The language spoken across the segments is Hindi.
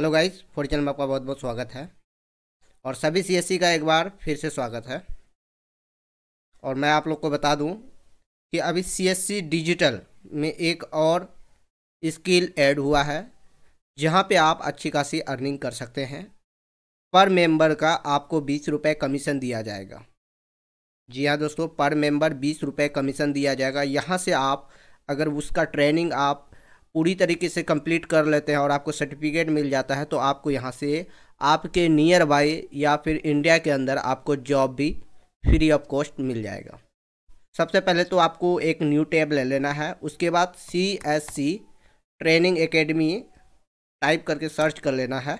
हेलो गाइस फोर चैनल में आपका बहुत बहुत स्वागत है और सभी सीएससी e का एक बार फिर से स्वागत है और मैं आप लोग को बता दूं कि अभी सीएससी डिजिटल e में एक और स्किल ऐड हुआ है जहां पे आप अच्छी खासी अर्निंग कर सकते हैं पर मेंबर का आपको बीस रुपये कमीशन दिया जाएगा जी हाँ दोस्तों पर मेंबर बीस रुपये कमीशन दिया जाएगा यहाँ से आप अगर उसका ट्रेनिंग आप पूरी तरीके से कंप्लीट कर लेते हैं और आपको सर्टिफिकेट मिल जाता है तो आपको यहाँ से आपके नियर बाई या फिर इंडिया के अंदर आपको जॉब भी फ्री ऑफ कॉस्ट मिल जाएगा सबसे पहले तो आपको एक न्यू टैब ले लेना है उसके बाद C S C training academy type करके सर्च कर लेना है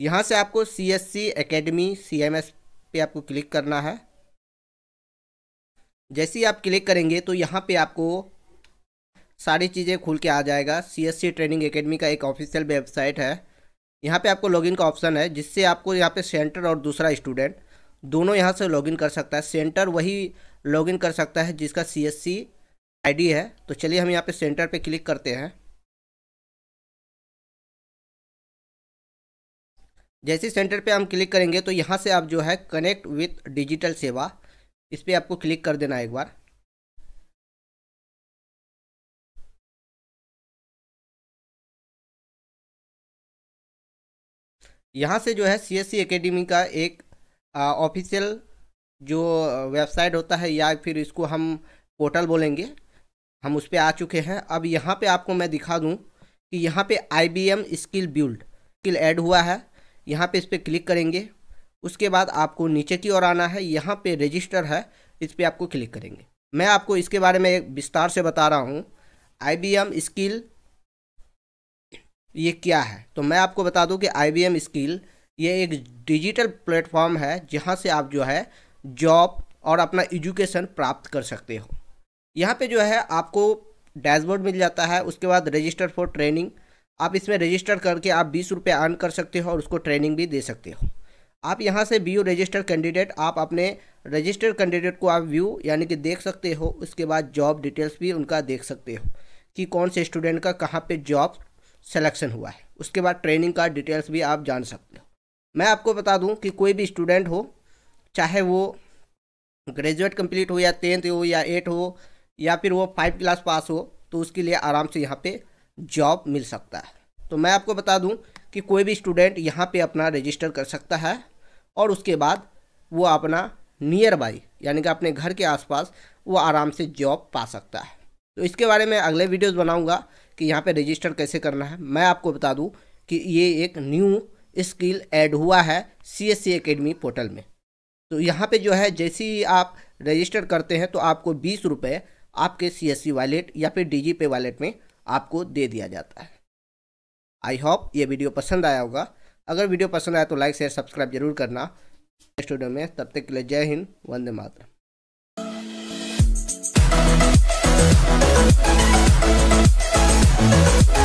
यहाँ से आपको C S C academy C M S पे आपको क्लिक करना है जैसे ही आप क्लिक करेंगे तो यहाँ पे आपको सारी चीज़ें खुल के आ जाएगा सी ट्रेनिंग एकेडमी का एक ऑफिशियल वेबसाइट है यहाँ पे आपको लॉगिन का ऑप्शन है जिससे आपको यहाँ पे सेंटर और दूसरा स्टूडेंट दोनों यहाँ से लॉगिन कर सकता है सेंटर वही लॉगिन कर सकता है जिसका सी एस सी आईडी है तो चलिए हम यहाँ पे सेंटर पे क्लिक करते हैं जैसे सेंटर पे हम क्लिक करेंगे तो यहाँ से आप जो है कनेक्ट विथ डिजिटल सेवा इस पर आपको क्लिक कर देना एक बार यहाँ से जो है सी एस एकेडमी का एक ऑफिशियल जो वेबसाइट होता है या फिर इसको हम पोर्टल बोलेंगे हम उस पर आ चुके हैं अब यहाँ पे आपको मैं दिखा दूँ कि यहाँ पे I B M skill build skill add हुआ है यहाँ पे इस पर क्लिक करेंगे उसके बाद आपको नीचे की ओर आना है यहाँ पे रजिस्टर है इस पर आपको क्लिक करेंगे मैं आपको इसके बारे में विस्तार से बता रहा हूँ आई बी एम स्किल ये क्या है तो मैं आपको बता दूं कि आई एम स्किल ये एक डिजिटल प्लेटफॉर्म है जहाँ से आप जो है जॉब और अपना एजुकेशन प्राप्त कर सकते हो यहाँ पे जो है आपको डैशबोर्ड मिल जाता है उसके बाद रजिस्टर फॉर ट्रेनिंग आप इसमें रजिस्टर करके आप बीस रुपये अर्न कर सकते हो और उसको ट्रेनिंग भी दे सकते हो आप यहाँ से व्यू रजिस्टर कैंडिडेट आप अपने रजिस्टर कैंडिडेट को आप व्यू यानी कि देख सकते हो उसके बाद जॉब डिटेल्स भी उनका देख सकते हो कि कौन से स्टूडेंट का कहाँ पे जॉब सिलेक्शन हुआ है उसके बाद ट्रेनिंग का डिटेल्स भी आप जान सकते हो मैं आपको बता दूं कि कोई भी स्टूडेंट हो चाहे वो ग्रेजुएट कंप्लीट हो या टेंथ हो या एट हो या फिर वो फाइव क्लास पास हो तो उसके लिए आराम से यहाँ पे जॉब मिल सकता है तो मैं आपको बता दूं कि कोई भी स्टूडेंट यहाँ पे अपना रजिस्टर कर सकता है और उसके बाद वो अपना नियर बाई यानी कि अपने घर के आसपास वो आराम से जॉब पा सकता है तो इसके बारे में अगले वीडियोस बनाऊंगा कि यहाँ पे रजिस्टर कैसे करना है मैं आपको बता दूँ कि ये एक न्यू स्किल ऐड हुआ है C S C academy portal में तो यहाँ पर जो है जैसे ही आप रजिस्टर करते हैं तो आपको बीस रुपये आपके सी एस सी वॉलेट या फिर डी जी पे वॉलेट में आपको दे दिया जाता है आई होप ये वीडियो पसंद आया होगा अगर वीडियो पसंद आया तो लाइक शेयर सब्सक्राइब जरूर करना स्टूडियो में तब तक के लिए जय हिंद वंदे मातरम Thank you.